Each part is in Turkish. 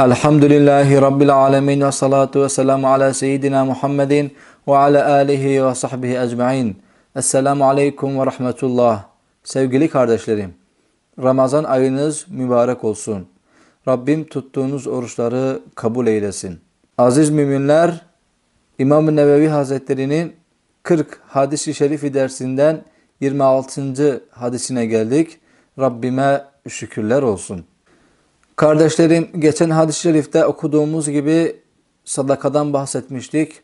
Elhamdülillahi Rabbil alemin ve salatu ve selamu ala seyyidina Muhammedin ve ala alihi ve sahbihi ecma'in. Esselamu aleyküm ve rahmetullah. Sevgili kardeşlerim, Ramazan ayınız mübarek olsun. Rabbim tuttuğunuz oruçları kabul eylesin. Aziz müminler, İmam-ı Nevevi Hazretleri'nin 40 hadisi şerifi dersinden 26. hadisine geldik. Rabbime şükürler olsun. Kardeşlerim geçen hadis-i şerifte okuduğumuz gibi sadakadan bahsetmiştik.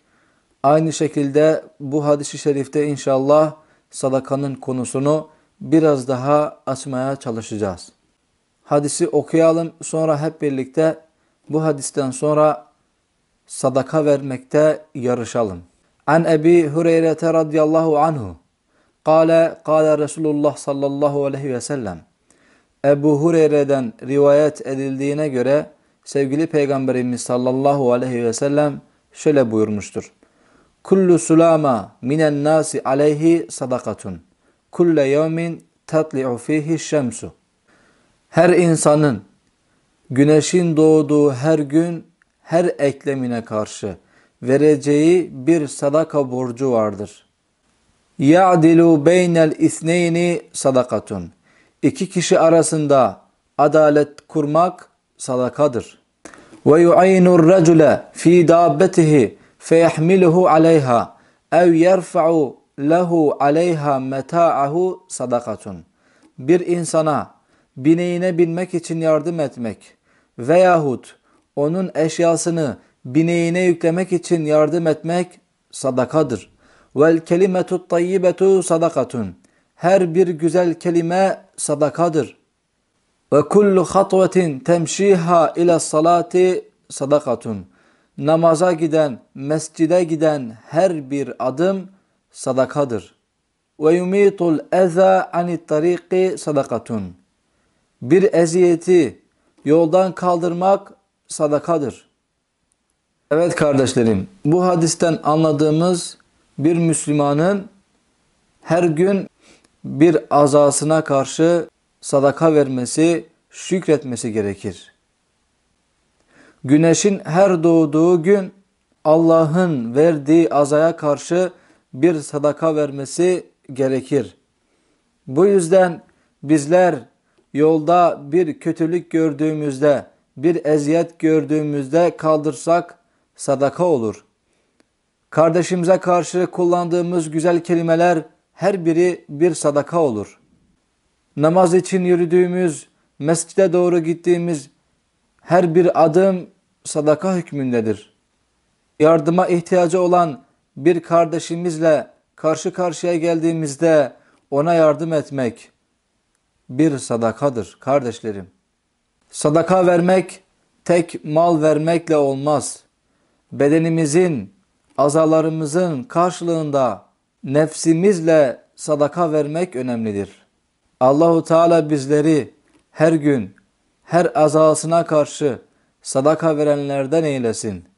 Aynı şekilde bu hadis-i şerifte inşallah sadakanın konusunu biraz daha açmaya çalışacağız. Hadisi okuyalım sonra hep birlikte bu hadisten sonra sadaka vermekte yarışalım. An Ebi Hureyre radıyallahu anhu. Kale, kale Resulullah sallallahu aleyhi ve sellem. Ebu Hureyre'den rivayet edildiğine göre sevgili Peygamberimiz sallallahu aleyhi ve sellem şöyle buyurmuştur. Kullu sulama minen nasi aleyhi sadakatun. Kulle yevmin tatli'u fihi şemsu. Her insanın güneşin doğduğu her gün her eklemine karşı vereceği bir sadaka borcu vardır. Ya'dilu beynel isneyni sadakatun iki kişi arasında adalet kurmak sadakadır. Ve yu'aynu racule fi dabbetihi feyahmiluhu aleyha ev yerfa'u lehu aleyha meta'ahu sadakatun. Bir insana bineğine binmek için yardım etmek veyahut onun eşyasını bineğine yüklemek için yardım etmek sadakadır. Vel kelimetu tayyibetu sadakatun her bir güzel kelime sadakadır. Ve kullu hatvetin temşiha ile salati sadakatun. Namaza giden, mescide giden her bir adım sadakadır. Ve yumitul eza anit tariqi sadakatun. Bir eziyeti yoldan kaldırmak sadakadır. Evet kardeşlerim, bu hadisten anladığımız bir Müslümanın her gün bir azasına karşı sadaka vermesi, şükretmesi gerekir. Güneşin her doğduğu gün Allah'ın verdiği azaya karşı bir sadaka vermesi gerekir. Bu yüzden bizler yolda bir kötülük gördüğümüzde, bir eziyet gördüğümüzde kaldırsak sadaka olur. Kardeşimize karşı kullandığımız güzel kelimeler her biri bir sadaka olur. Namaz için yürüdüğümüz, mescide doğru gittiğimiz her bir adım sadaka hükmündedir. Yardıma ihtiyacı olan bir kardeşimizle karşı karşıya geldiğimizde ona yardım etmek bir sadakadır kardeşlerim. Sadaka vermek tek mal vermekle olmaz. Bedenimizin, azalarımızın karşılığında nefsimizle sadaka vermek önemlidir. Allahu Teala bizleri her gün her azasına karşı sadaka verenlerden eylesin.